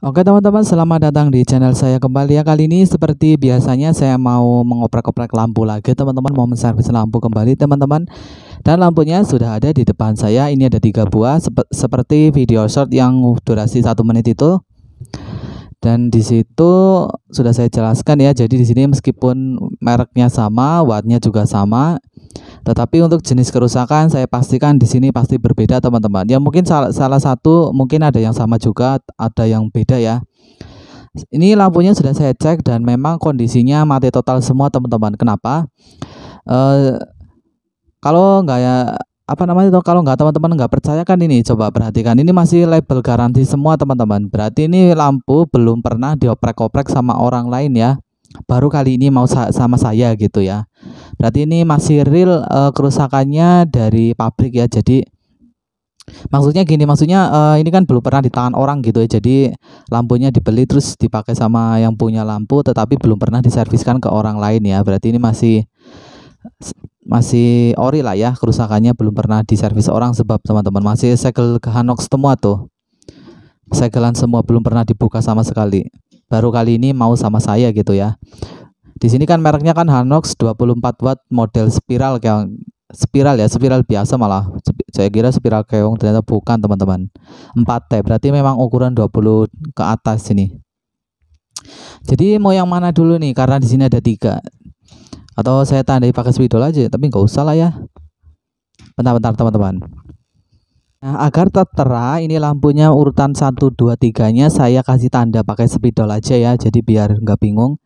Oke teman-teman, selamat datang di channel saya kembali ya. Kali ini seperti biasanya saya mau mengoprek-oprek lampu lagi teman-teman, mau menservis lampu kembali teman-teman. Dan lampunya sudah ada di depan saya, ini ada tiga buah sep seperti video short yang durasi satu menit itu. Dan di situ sudah saya jelaskan ya, jadi di sini meskipun mereknya sama, wattnya juga sama, tetapi untuk jenis kerusakan saya pastikan di sini pasti berbeda teman-teman. Ya mungkin salah, salah satu mungkin ada yang sama juga, ada yang beda ya. Ini lampunya sudah saya cek dan memang kondisinya mati total semua teman-teman. Kenapa? Uh, kalau nggak ya apa namanya itu kalau nggak teman-teman nggak percayakan ini coba perhatikan ini masih label garansi semua teman-teman berarti ini lampu belum pernah dioprek-oprek sama orang lain ya baru kali ini mau sa sama saya gitu ya. Berarti ini masih real uh, kerusakannya dari pabrik ya. Jadi maksudnya gini, maksudnya uh, ini kan belum pernah di tangan orang gitu ya. Jadi lampunya dibeli terus dipakai sama yang punya lampu tetapi belum pernah diserviskan ke orang lain ya. Berarti ini masih masih ori lah ya kerusakannya belum pernah diservis orang sebab teman-teman masih segel ke Hanok semua tuh segelan semua belum pernah dibuka sama sekali baru kali ini mau sama saya gitu ya. Di sini kan mereknya kan Hanox 24 watt model spiral kayak spiral ya, spiral biasa malah. Saya kira spiral keong ternyata bukan teman-teman. 4T berarti memang ukuran 20 ke atas ini. Jadi mau yang mana dulu nih karena di sini ada tiga. Atau saya tandai pakai spidol aja, tapi nggak usah lah ya. Bentar-bentar teman-teman. Nah, agar tertera, ini lampunya urutan 1, 2, 3-nya saya kasih tanda pakai spidol aja ya, jadi biar nggak bingung.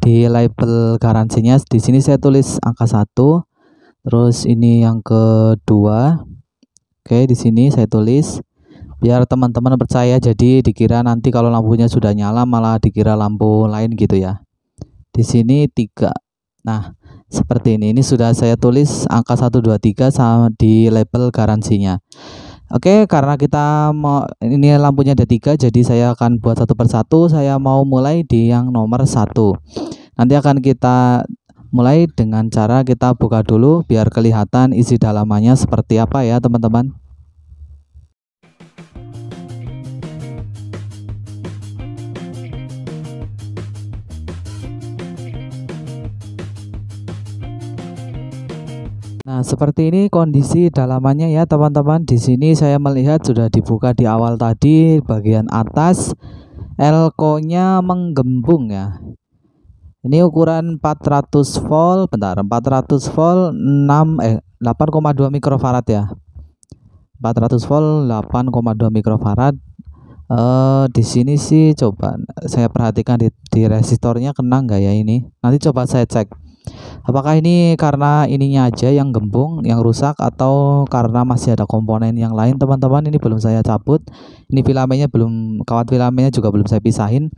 Di label garansinya, di sini saya tulis angka 1, terus ini yang kedua. Oke, di sini saya tulis biar teman-teman percaya jadi dikira nanti kalau lampunya sudah nyala malah dikira lampu lain gitu ya. Di sini tiga Nah, seperti ini. Ini sudah saya tulis angka 123 sama di label garansinya. Oke, karena kita mau ini lampunya ada tiga, jadi saya akan buat satu persatu. Saya mau mulai di yang nomor satu. Nanti akan kita mulai dengan cara kita buka dulu biar kelihatan isi dalamannya seperti apa ya teman-teman. seperti ini kondisi dalamannya ya teman-teman. Di sini saya melihat sudah dibuka di awal tadi bagian atas. Elko-nya menggembung ya. Ini ukuran 400 volt, bentar 400 volt 6 eh 8,2 mikrofarad ya. 400 volt 8,2 mikrofarad. Eh di sini sih coba saya perhatikan di, di resistornya kena enggak ya ini. Nanti coba saya cek. Apakah ini karena ininya aja yang gembung, yang rusak atau karena masih ada komponen yang lain teman-teman? Ini belum saya cabut. Ini filamennya belum kawat filamennya juga belum saya pisahin.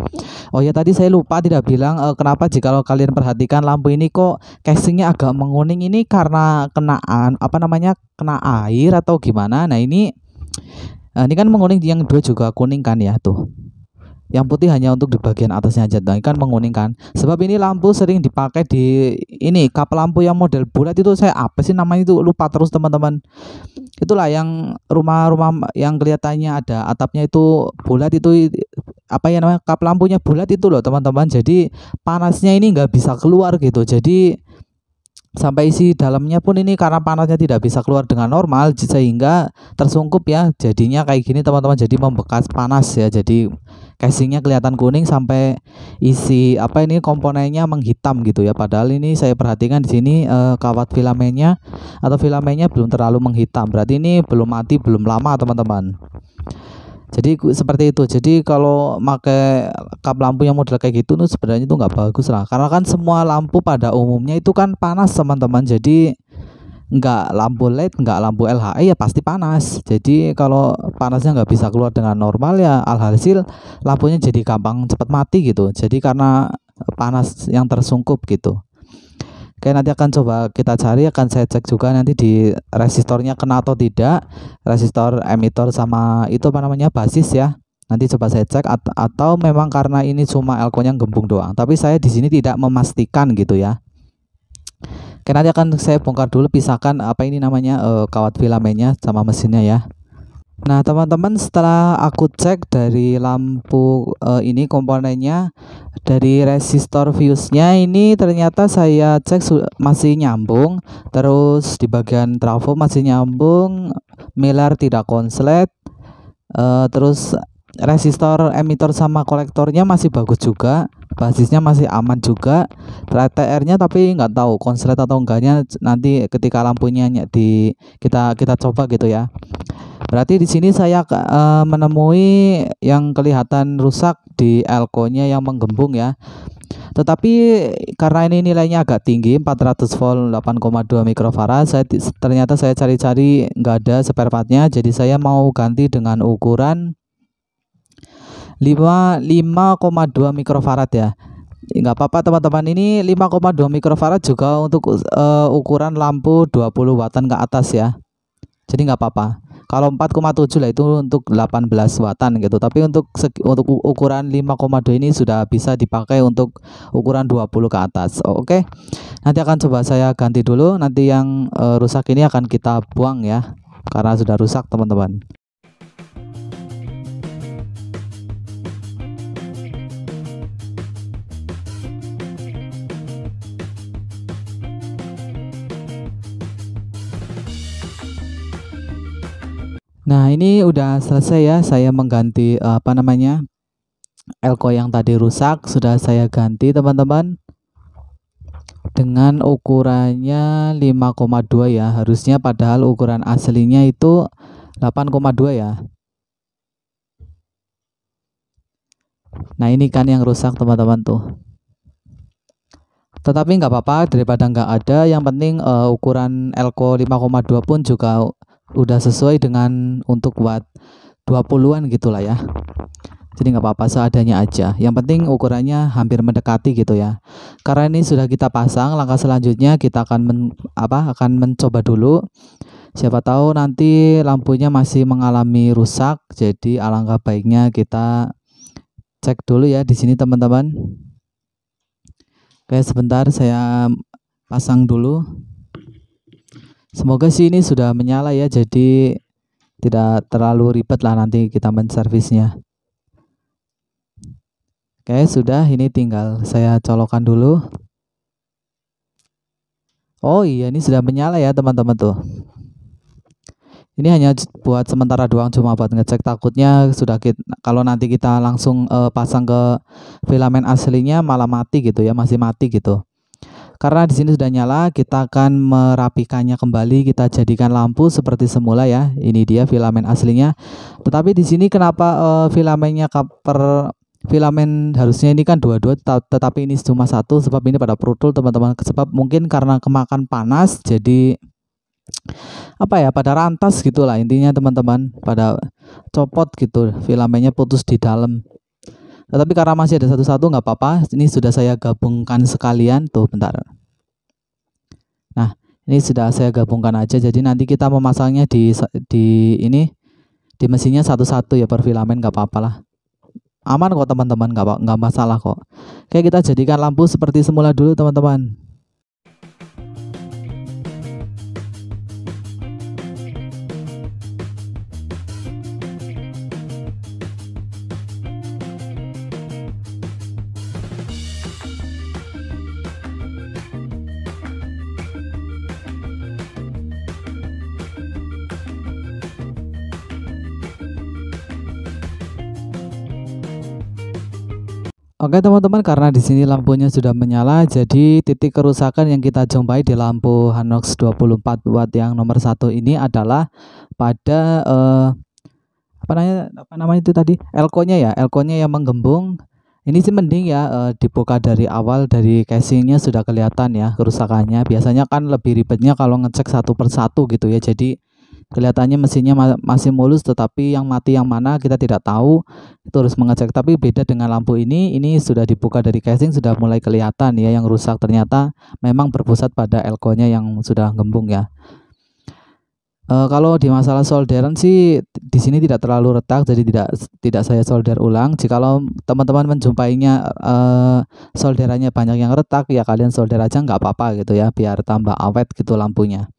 Oh ya tadi saya lupa tidak bilang eh, kenapa jika kalian perhatikan lampu ini kok casingnya agak menguning ini karena kenaan apa namanya kena air atau gimana? Nah ini eh, ini kan menguning yang dua juga kuning kan ya tuh. Yang putih hanya untuk di bagian atasnya aja, dan kan menguningkan Sebab ini lampu sering dipakai di ini kap lampu yang model bulat itu saya apa sih namanya itu lupa terus teman-teman. Itulah yang rumah-rumah yang kelihatannya ada atapnya itu bulat itu apa ya namanya kap lampunya bulat itu loh teman-teman. Jadi panasnya ini nggak bisa keluar gitu. Jadi sampai isi dalamnya pun ini karena panasnya tidak bisa keluar dengan normal sehingga tersungkup ya jadinya kayak gini teman-teman jadi membekas panas ya jadi casingnya kelihatan kuning sampai isi apa ini komponennya menghitam gitu ya padahal ini saya perhatikan di sini eh, kawat filamennya atau filamennya belum terlalu menghitam berarti ini belum mati belum lama teman-teman jadi seperti itu jadi kalau pakai kap lampu yang model kayak gitu tuh sebenarnya itu nggak bagus lah karena kan semua lampu pada umumnya itu kan panas teman-teman jadi nggak lampu LED, nggak lampu LHE ya pasti panas. Jadi kalau panasnya nggak bisa keluar dengan normal ya alhasil lampunya jadi gampang cepat mati gitu. Jadi karena panas yang tersungkup gitu. Oke nanti akan coba kita cari akan saya cek juga nanti di resistornya kena atau tidak resistor emitor sama itu apa namanya basis ya nanti coba saya cek atau memang karena ini cuma elko yang gembung doang tapi saya di sini tidak memastikan gitu ya Oke nanti akan saya bongkar dulu pisahkan apa ini namanya uh, kawat filamennya sama mesinnya ya. Nah teman-teman setelah aku cek dari lampu uh, ini komponennya dari resistor fuse-nya ini ternyata saya cek masih nyambung terus di bagian trafo masih nyambung miller tidak konslet uh, terus resistor emitor sama kolektornya masih bagus juga basisnya masih aman juga TR-nya tapi nggak tahu konslet atau enggaknya nanti ketika lampunya di kita kita coba gitu ya berarti di sini saya uh, menemui yang kelihatan rusak di elko-nya yang menggembung ya tetapi karena ini nilainya agak tinggi 400 volt 8,2 mikrofarad saya ternyata saya cari-cari nggak ada spare partnya jadi saya mau ganti dengan ukuran 5,2 mikrofarad ya nggak apa-apa teman-teman ini 5,2 mikrofarad juga untuk uh, ukuran lampu 20 wattan ke atas ya jadi nggak apa-apa kalau 4,7 lah itu untuk 18 wattan gitu tapi untuk untuk ukuran 5,2 ini sudah bisa dipakai untuk ukuran 20 ke atas oke okay? nanti akan coba saya ganti dulu nanti yang uh, rusak ini akan kita buang ya karena sudah rusak teman-teman Nah, ini udah selesai ya. Saya mengganti eh, apa namanya? elko yang tadi rusak sudah saya ganti, teman-teman. Dengan ukurannya 5,2 ya. Harusnya padahal ukuran aslinya itu 8,2 ya. Nah, ini kan yang rusak, teman-teman tuh. Tetapi nggak apa-apa daripada nggak ada, yang penting uh, ukuran elko 5,2 pun juga udah sesuai dengan untuk buat 20-an gitulah ya jadi nggak apa-apa seadanya aja yang penting ukurannya hampir mendekati gitu ya karena ini sudah kita pasang langkah selanjutnya kita akan men, apa akan mencoba dulu siapa tahu nanti lampunya masih mengalami rusak jadi alangkah baiknya kita cek dulu ya di sini teman-teman oke sebentar saya pasang dulu Semoga sih ini sudah menyala ya, jadi tidak terlalu ribet lah nanti kita menservisnya. Oke, sudah ini tinggal saya colokan dulu. Oh iya, ini sudah menyala ya teman-teman tuh. Ini hanya buat sementara doang cuma buat ngecek takutnya sudah kita, kalau nanti kita langsung uh, pasang ke filamen aslinya malah mati gitu ya, masih mati gitu. Karena di sini sudah nyala, kita akan merapikannya kembali. Kita jadikan lampu seperti semula ya. Ini dia filamen aslinya. Tetapi di sini kenapa uh, filamennya kaper filamen harusnya ini kan dua-dua tetapi ini cuma satu sebab ini pada perutul teman-teman sebab mungkin karena kemakan panas jadi apa ya pada rantas gitulah intinya teman-teman pada copot gitu filamennya putus di dalam tetapi karena masih ada satu-satu nggak apa-apa, ini sudah saya gabungkan sekalian. Tuh, bentar. Nah, ini sudah saya gabungkan aja. Jadi nanti kita memasangnya di di ini di mesinnya satu-satu ya per filamen nggak apa-apa lah. Aman kok teman-teman, nggak nggak masalah kok. Oke, kita jadikan lampu seperti semula dulu teman-teman. Oke teman-teman karena di sini lampunya sudah menyala jadi titik kerusakan yang kita jumpai di lampu Hanox 24 watt yang nomor satu ini adalah pada eh, apa namanya apa namanya itu tadi elkonya ya elkonya yang menggembung ini sih mending ya eh, dibuka dari awal dari casingnya sudah kelihatan ya kerusakannya biasanya kan lebih ribetnya kalau ngecek satu persatu gitu ya jadi Kelihatannya mesinnya masih mulus tetapi yang mati yang mana kita tidak tahu. Itu harus mengecek. Tapi beda dengan lampu ini, ini sudah dibuka dari casing sudah mulai kelihatan ya yang rusak ternyata memang berpusat pada elkonya yang sudah gembung ya. E, kalau di masalah solderan sih di sini tidak terlalu retak jadi tidak tidak saya solder ulang. Jikalau teman-teman menjumpainya e, solderannya banyak yang retak ya kalian solder aja nggak apa-apa gitu ya biar tambah awet gitu lampunya.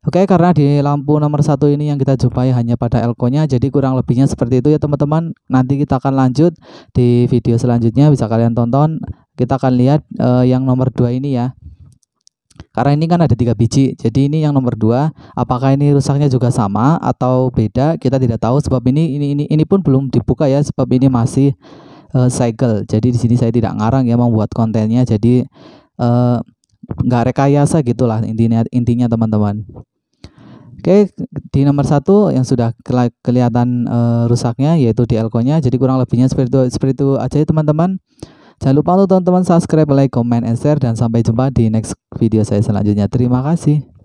Oke, karena di lampu nomor satu ini yang kita jumpai hanya pada elko-nya, jadi kurang lebihnya seperti itu ya teman-teman. Nanti kita akan lanjut di video selanjutnya, bisa kalian tonton. Kita akan lihat uh, yang nomor dua ini ya. Karena ini kan ada tiga biji, jadi ini yang nomor dua. Apakah ini rusaknya juga sama atau beda? Kita tidak tahu sebab ini ini ini ini pun belum dibuka ya, sebab ini masih uh, eh, cycle. Jadi di sini saya tidak ngarang ya membuat kontennya, jadi eh, nggak uh, rekayasa gitulah intinya intinya teman-teman. Oke, di nomor satu yang sudah kelihatan uh, rusaknya yaitu elko nya Jadi kurang lebihnya seperti itu, seperti itu aja ya teman-teman. Jangan lupa untuk teman-teman subscribe, like, comment, and share dan sampai jumpa di next video saya selanjutnya. Terima kasih.